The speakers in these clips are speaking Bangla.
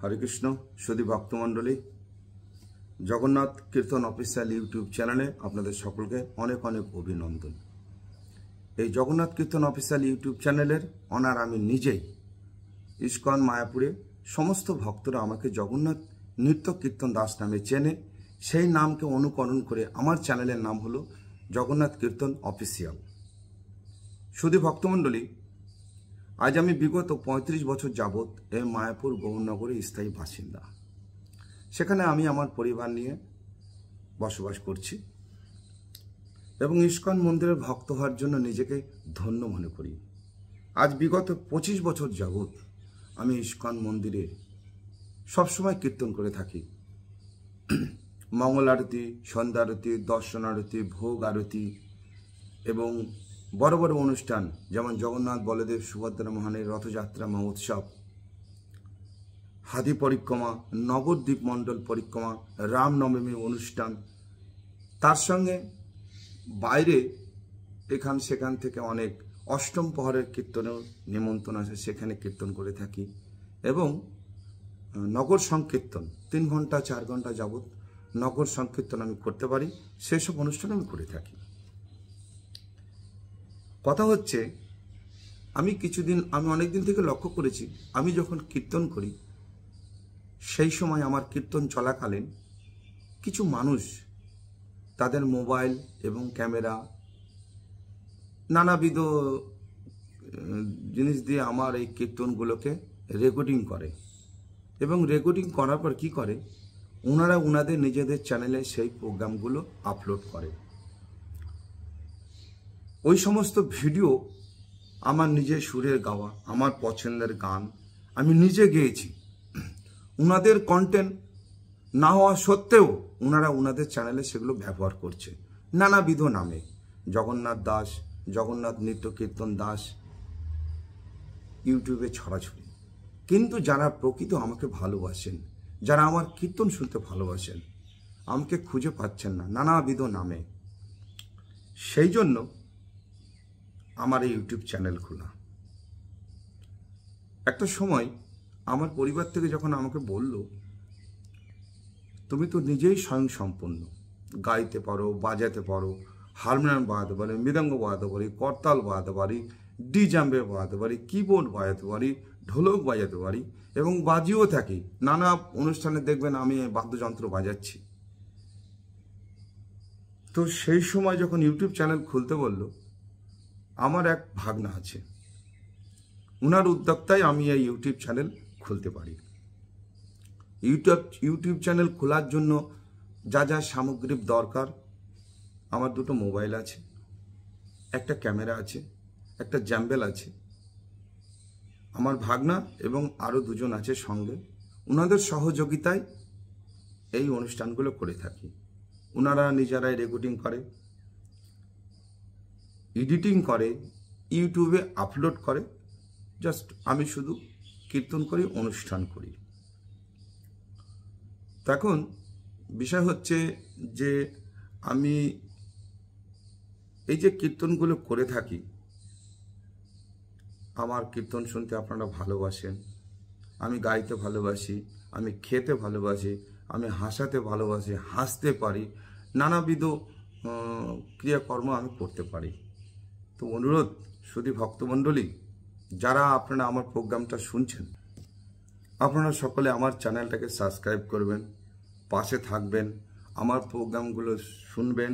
হরে কৃষ্ণ সদী ভক্তমণ্ডলী জগন্নাথ কীর্তন অফিসিয়াল ইউটিউব চ্যানেলে আপনাদের সকলকে অনেক অনেক অভিনন্দন এই জগন্নাথ কীর্তন অফিসিয়াল ইউটিউব চ্যানেলের অনার আমি নিজেই ইস্কন মায়াপুরে সমস্ত ভক্তরা আমাকে জগন্নাথ নৃত্য কীর্তন দাস নামে চেনে সেই নামকে অনুকরণ করে আমার চ্যানেলের নাম হলো জগন্নাথ কীর্তন অফিসিয়াল শুধু ভক্তমণ্ডলী আজ আমি বিগত ৩৫ বছর যাবৎ এই মায়াপুর গৌরনগরে স্থায়ী বাসিন্দা সেখানে আমি আমার পরিবার নিয়ে বসবাস করছি এবং ইস্কন মন্দিরের ভক্ত হওয়ার জন্য নিজেকে ধন্য মনে করি আজ বিগত ২৫ বছর যাবৎ আমি ইস্কন মন্দিরে সবসময় কীর্তন করে থাকি মঙ্গল আরতি সন্ধ্যা আরতি দর্শন আরতি ভোগ আরতি এবং বড় বড় অনুষ্ঠান যেমন জগন্নাথ বলদেব সুভদ্রা মহানের রথযাত্রা মহোৎসব হাতি পরিক্রমা নবদ্বীপ মণ্ডল পরিক্রমা রামনবমী অনুষ্ঠান তার সঙ্গে বাইরে এখান সেখান থেকে অনেক অষ্টম প্রহরের কীর্তনেও নিমন্ত্রণ আসে সেখানে কীর্তন করে থাকি এবং নগর সংকীর্তন তিন ঘন্টা চার ঘন্টা যাবৎ নগর সংকীর্তন আমি করতে পারি সেসব অনুষ্ঠান আমি করে থাকি কথা হচ্ছে আমি কিছুদিন আমি অনেক দিন থেকে লক্ষ্য করেছি আমি যখন কীর্তন করি সেই সময় আমার কীর্তন চলাকালীন কিছু মানুষ তাদের মোবাইল এবং ক্যামেরা নানাবিধ জিনিস দিয়ে আমার এই কীর্তনগুলোকে রেকর্ডিং করে এবং রেকর্ডিং করার পর কি করে ওনারা ওনাদের নিজেদের চ্যানেলে সেই প্রোগ্রামগুলো আপলোড করে ওই সমস্ত ভিডিও আমার নিজের সুরের গাওয়া আমার পছন্দের গান আমি নিজে গেয়েছি ওনাদের কন্টেন্ট না হওয়া সত্ত্বেও ওনারা ওনাদের চ্যানেলে সেগুলো ব্যবহার করছে নানাবিধ নামে জগন্নাথ দাস জগন্নাথ নৃত্য কীর্তন দাস ইউটিউবে ছড়াছড়ি কিন্তু যারা প্রকৃত আমাকে ভালোবাসেন যারা আমার কীর্তন শুনতে ভালোবাসেন আমাকে খুঁজে পাচ্ছেন না নানাবিধ নামে সেই জন্য আমার এই ইউটিউব চ্যানেল খোলা একটা সময় আমার পরিবার থেকে যখন আমাকে বলল তুমি তো নিজেই স্বয়ংসম্পন্ন গাইতে পারো বাজাতে পারো হারমোনিয়াম বাজাতে পারি মৃদঙ্গ বাজাতে পারি করতাল বাজাতে পারি ডি জাম্বে বাজাতে পারি কিবোর্ড বাজাতে পারি ঢোলক বাজাতে পারি এবং বাজিও থাকি নানা অনুষ্ঠানে দেখবেন আমি বাদ্যযন্ত্র বাজাচ্ছি তো সেই সময় যখন ইউটিউব চ্যানেল খুলতে বললো আমার এক ভাগনা আছে ওনার উদ্যোক্তায় আমি এই ইউটিউব চ্যানেল খুলতে পারি ইউটিউব ইউটিউব চ্যানেল খোলার জন্য যা যা সামগ্রিক দরকার আমার দুটো মোবাইল আছে একটা ক্যামেরা আছে একটা জ্যাম্বেল আছে আমার ভাগনা এবং আরও দুজন আছে সঙ্গে ওনাদের সহযোগিতায় এই অনুষ্ঠানগুলো করে থাকি ওনারা নিজেরাই রেকর্ডিং করে এডিটিং করে ইউটিউবে আপলোড করে জাস্ট আমি শুধু কীর্তন করি অনুষ্ঠান করি তখন বিষয় হচ্ছে যে আমি এই যে কীর্তনগুলো করে থাকি আমার কীর্তন শুনতে আপনারা ভালোবাসেন আমি গাইতে ভালোবাসি আমি খেতে ভালোবাসি আমি হাসাতে ভালোবাসি হাসতে পারি নানাবিধ ক্রিয়াকর্ম আমি করতে পারি তো অনুরোধ শুধু ভক্তমণ্ডলী যারা আপনারা আমার প্রোগ্রামটা শুনছেন আপনারা সকলে আমার চ্যানেলটাকে সাবস্ক্রাইব করবেন পাশে থাকবেন আমার প্রোগ্রামগুলো শুনবেন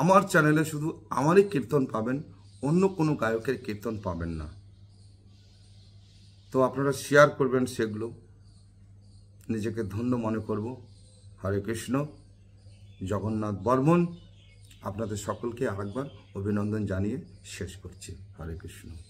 আমার চ্যানেলে শুধু আমারই কীর্তন পাবেন অন্য কোনো গায়কের কীর্তন পাবেন না তো আপনারা শেয়ার করবেন সেগুলো নিজেকে ধন্য মনে করব হরে কৃষ্ণ জগন্নাথ বর্মন আপনাদের সকলকে আরেকবার অভিনন্দন জানিয়ে শেষ করছি হরে কৃষ্ণ